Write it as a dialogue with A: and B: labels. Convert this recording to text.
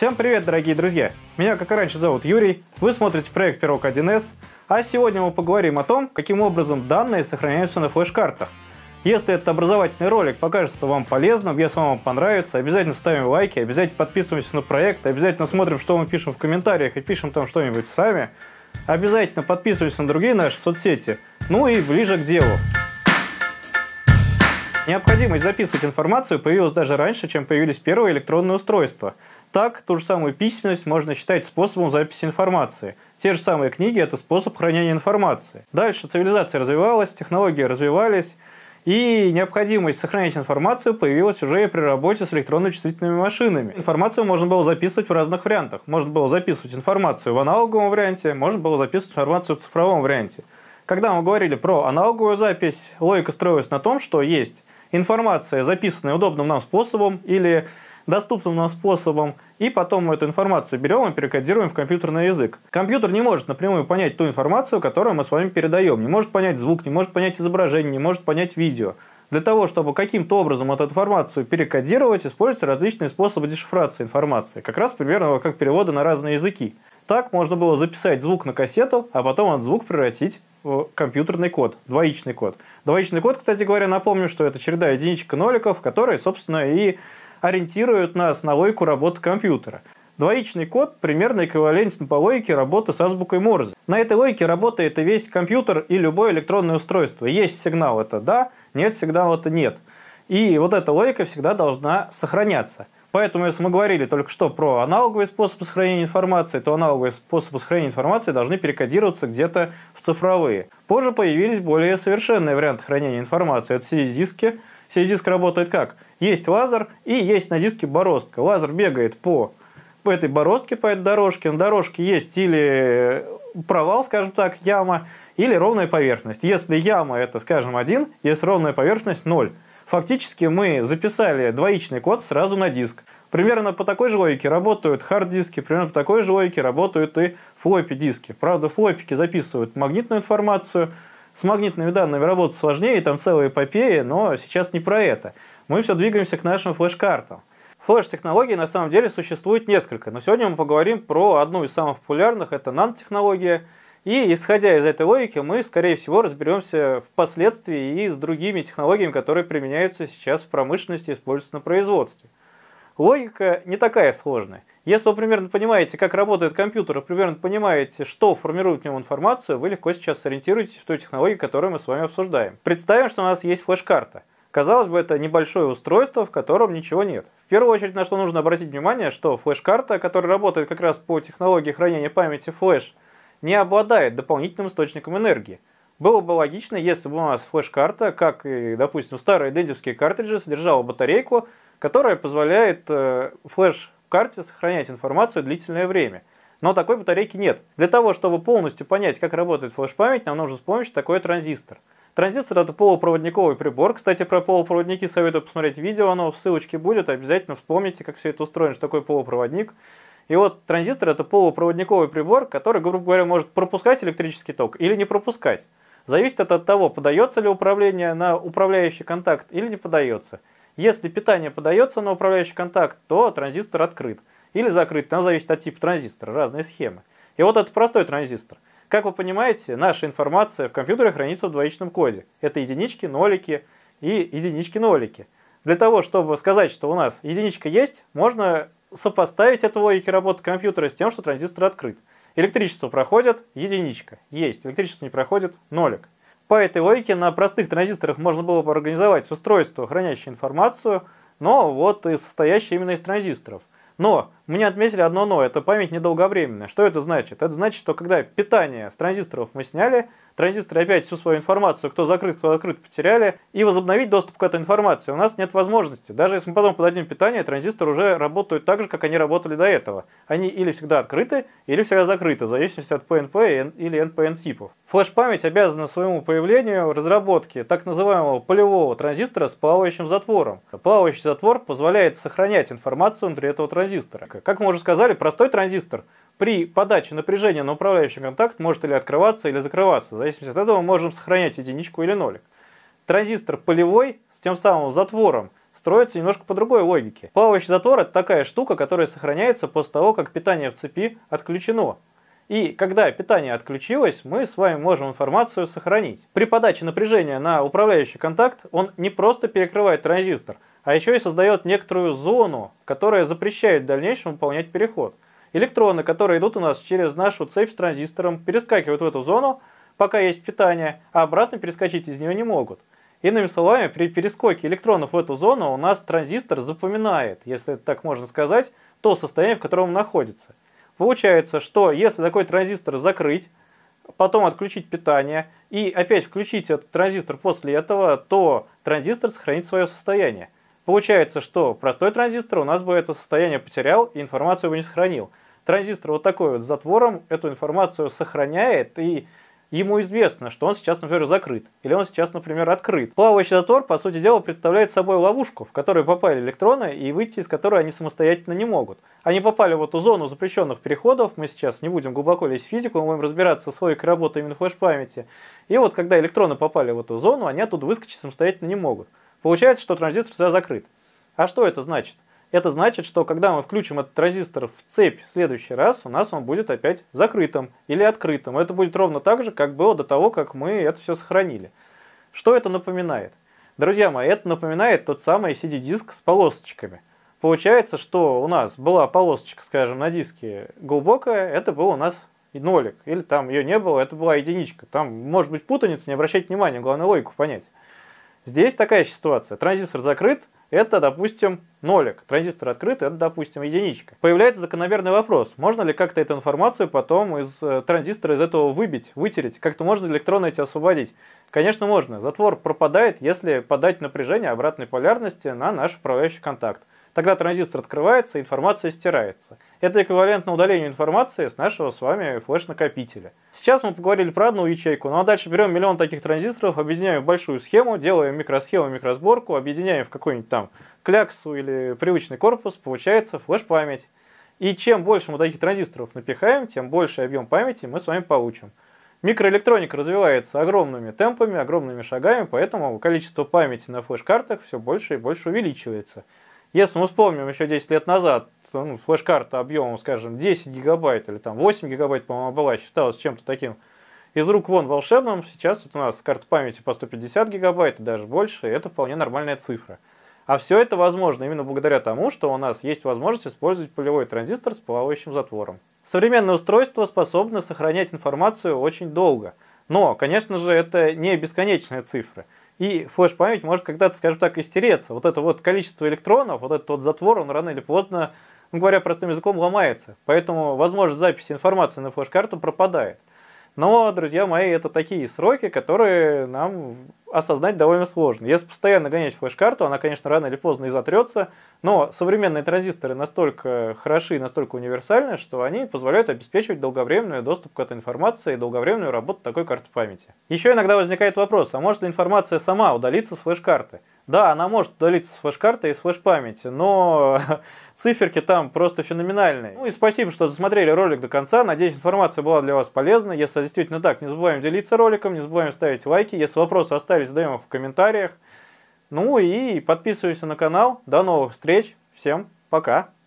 A: Всем привет, дорогие друзья! Меня, как и раньше, зовут Юрий, вы смотрите проект Пирог 1С, а сегодня мы поговорим о том, каким образом данные сохраняются на флеш-картах. Если этот образовательный ролик покажется вам полезным, если вам понравится, обязательно ставим лайки, обязательно подписываемся на проект, обязательно смотрим, что мы пишем в комментариях и пишем там что-нибудь сами. Обязательно подписываемся на другие наши соцсети. Ну и ближе к делу. Необходимость записывать информацию появилась даже раньше, чем появились первые электронные устройства – так, ту же самую письменность можно считать способом записи информации. Те же самые книги – это способ хранения информации. Дальше цивилизация развивалась, технологии развивались, и необходимость сохранять информацию появилась уже и при работе с электронно-чувствительными машинами. Информацию можно было записывать в разных вариантах. Можно было записывать информацию в аналоговом варианте, можно было записывать информацию в цифровом варианте. Когда мы говорили про аналоговую запись, логика строилась на том, что есть информация, записанная удобным нам способом или доступным нам способом, и потом мы эту информацию берем и перекодируем в компьютерный язык. Компьютер не может напрямую понять ту информацию, которую мы с вами передаем. Не может понять звук, не может понять изображение, не может понять видео. Для того, чтобы каким-то образом эту информацию перекодировать, используются различные способы дешифрации информации, как раз примерно как переводы на разные языки. Так можно было записать звук на кассету, а потом этот звук превратить в компьютерный код, двоичный код. Двоичный код, кстати говоря, напомню, что это череда единичек и ноликов, которые, собственно, и ориентируют нас на логику работы компьютера. Двоичный код примерно эквивалентен по логике работы с азбукой Морзе. На этой логике работает и весь компьютер, и любое электронное устройство. Есть сигнал – это «да», нет сигнала – это «нет». И вот эта логика всегда должна сохраняться. Поэтому, если мы говорили только что про аналоговый способ сохранения информации, то аналоговые способы сохранения информации должны перекодироваться где-то в цифровые. Позже появились более совершенные варианты хранения информации. Это CD-диски, CD-диск работает как? Есть лазер и есть на диске бороздка. Лазер бегает по, этой бороздке, по этой дорожке. На дорожке есть или э, провал, скажем так, яма, или ровная поверхность. Если яма это, скажем, один, если ровная поверхность ноль. Фактически мы записали двоичный код сразу на диск. Примерно по такой же логике работают хард-диски, примерно по такой же логике работают и флоппи-диски. Правда, флоппики записывают магнитную информацию – с магнитными данными работать сложнее, там целые эпопеи, но сейчас не про это. Мы все двигаемся к нашим флеш-картам. флеш технологий на самом деле существует несколько, но сегодня мы поговорим про одну из самых популярных, это нанотехнология. И исходя из этой логики, мы, скорее всего, разберемся впоследствии и с другими технологиями, которые применяются сейчас в промышленности и используются на производстве. Логика не такая сложная. Если вы примерно понимаете, как работает компьютер, и примерно понимаете, что формирует в нем информацию, вы легко сейчас сориентируетесь в той технологии, которую мы с вами обсуждаем. Представим, что у нас есть флеш-карта. Казалось бы, это небольшое устройство, в котором ничего нет. В первую очередь, на что нужно обратить внимание, что флеш-карта, которая работает как раз по технологии хранения памяти флеш, не обладает дополнительным источником энергии. Было бы логично, если бы у нас флеш-карта, как и, допустим, старые дедовские картриджи, содержала батарейку, которая позволяет э, флеш карте сохранять информацию длительное время. Но такой батарейки нет. Для того, чтобы полностью понять, как работает флеш-память, нам нужен с помощью такой транзистор. Транзистор это полупроводниковый прибор. Кстати, про полупроводники советую посмотреть видео, оно в ссылочке будет. Обязательно вспомните, как все это устроено, что такое полупроводник. И вот транзистор это полупроводниковый прибор, который, грубо говоря, может пропускать электрический ток или не пропускать. Зависит это от того, подается ли управление на управляющий контакт или не подается. Если питание подается на управляющий контакт, то транзистор открыт или закрыт. Там зависит от типа транзистора, разные схемы. И вот это простой транзистор. Как вы понимаете, наша информация в компьютере хранится в двоичном коде. Это единички, нолики и единички-нолики. Для того, чтобы сказать, что у нас единичка есть, можно сопоставить эту логику работы компьютера с тем, что транзистор открыт. Электричество проходит, единичка, есть. Электричество не проходит, нолик по этой логике на простых транзисторах можно было бы организовать устройство, хранящее информацию, но вот и состоящее именно из транзисторов. Но мне отметили одно но, это память недолговременная. Что это значит? Это значит, что когда питание с транзисторов мы сняли, транзисторы опять всю свою информацию, кто закрыт, кто открыт, потеряли, и возобновить доступ к этой информации у нас нет возможности. Даже если мы потом подадим питание, транзисторы уже работают так же, как они работали до этого. Они или всегда открыты, или всегда закрыты, в зависимости от PNP или NPN типов. Флеш-память обязана своему появлению разработке так называемого полевого транзистора с плавающим затвором. Плавающий затвор позволяет сохранять информацию внутри этого транзистора. Как мы уже сказали, простой транзистор при подаче напряжения на управляющий контакт может или открываться, или закрываться. В зависимости от этого мы можем сохранять единичку или нолик. Транзистор полевой с тем самым затвором строится немножко по другой логике. Плавающий затвор это такая штука, которая сохраняется после того, как питание в цепи отключено. И когда питание отключилось, мы с вами можем информацию сохранить. При подаче напряжения на управляющий контакт он не просто перекрывает транзистор – а еще и создает некоторую зону, которая запрещает в дальнейшем выполнять переход. Электроны, которые идут у нас через нашу цепь с транзистором, перескакивают в эту зону, пока есть питание, а обратно перескочить из нее не могут. Иными словами, при перескоке электронов в эту зону у нас транзистор запоминает, если так можно сказать, то состояние, в котором он находится. Получается, что если такой транзистор закрыть, потом отключить питание и опять включить этот транзистор после этого, то транзистор сохранит свое состояние. Получается, что простой транзистор у нас бы это состояние потерял и информацию бы не сохранил. Транзистор вот такой вот с затвором эту информацию сохраняет и ему известно, что он сейчас, например, закрыт, или он сейчас, например, открыт. Плавающий затвор, по сути дела, представляет собой ловушку, в которую попали электроны, и выйти из которой они самостоятельно не могут. Они попали в эту зону запрещенных переходов, мы сейчас не будем глубоко лезть в физику, мы будем разбираться с логикой работы именно флеш-памяти. И вот когда электроны попали в эту зону, они оттуда выскочить самостоятельно не могут. Получается, что транзистор всегда закрыт. А что это значит? Это значит, что когда мы включим этот транзистор в цепь в следующий раз, у нас он будет опять закрытым или открытым. Это будет ровно так же, как было до того, как мы это все сохранили. Что это напоминает? Друзья мои, это напоминает тот самый CD-диск с полосочками. Получается, что у нас была полосочка, скажем, на диске глубокая, это был у нас нолик. Или там ее не было, это была единичка. Там может быть путаница, не обращать внимания, главное логику понять. Здесь такая ситуация. Транзистор закрыт, это, допустим, нолик. Транзистор открыт, это, допустим, единичка. Появляется закономерный вопрос, можно ли как-то эту информацию потом из э, транзистора из этого выбить, вытереть, как-то можно электроны эти освободить? Конечно, можно. Затвор пропадает, если подать напряжение обратной полярности на наш управляющий контакт. Тогда транзистор открывается, информация стирается. Это эквивалентно удалению информации с нашего с вами флеш-накопителя. Сейчас мы поговорили про одну ячейку, ну а дальше берем миллион таких транзисторов, объединяем в большую схему, делаем микросхему, микросборку, объединяем в какой-нибудь там кляксу или привычный корпус, получается флеш-память. И чем больше мы таких транзисторов напихаем, тем больше объем памяти мы с вами получим. Микроэлектроника развивается огромными темпами, огромными шагами, поэтому количество памяти на флеш-картах все больше и больше увеличивается. Если мы вспомним еще 10 лет назад, ну, флеш-карта объемом, скажем, 10 гигабайт или там 8 гигабайт, по-моему, была, считалась чем-то таким из рук вон волшебным. Сейчас вот у нас карта памяти по 150 гигабайт и даже больше, и это вполне нормальная цифра. А все это возможно именно благодаря тому, что у нас есть возможность использовать полевой транзистор с плавающим затвором. Современные устройства способны сохранять информацию очень долго. Но, конечно же, это не бесконечная цифра. И флеш-память может когда-то, скажем так, истереться. Вот это вот количество электронов, вот этот вот затвор, он рано или поздно, ну, говоря простым языком, ломается. Поэтому возможность запись информации на флеш-карту пропадает. Но, друзья мои, это такие сроки, которые нам осознать довольно сложно. Если постоянно гонять флеш-карту, она, конечно, рано или поздно и затрется, но современные транзисторы настолько хороши и настолько универсальны, что они позволяют обеспечивать долговременный доступ к этой информации и долговременную работу такой карты памяти. Еще иногда возникает вопрос, а может ли информация сама удалиться с флеш-карты? Да, она может удалиться с флеш-карты и с флеш-памяти, но циферки там просто феноменальные. Ну и спасибо, что досмотрели ролик до конца. Надеюсь, информация была для вас полезна. Если действительно так, не забываем делиться роликом, не забываем ставить лайки. Если вопросы остались, понравились, задаем их в комментариях. Ну и подписывайся на канал. До новых встреч. Всем пока.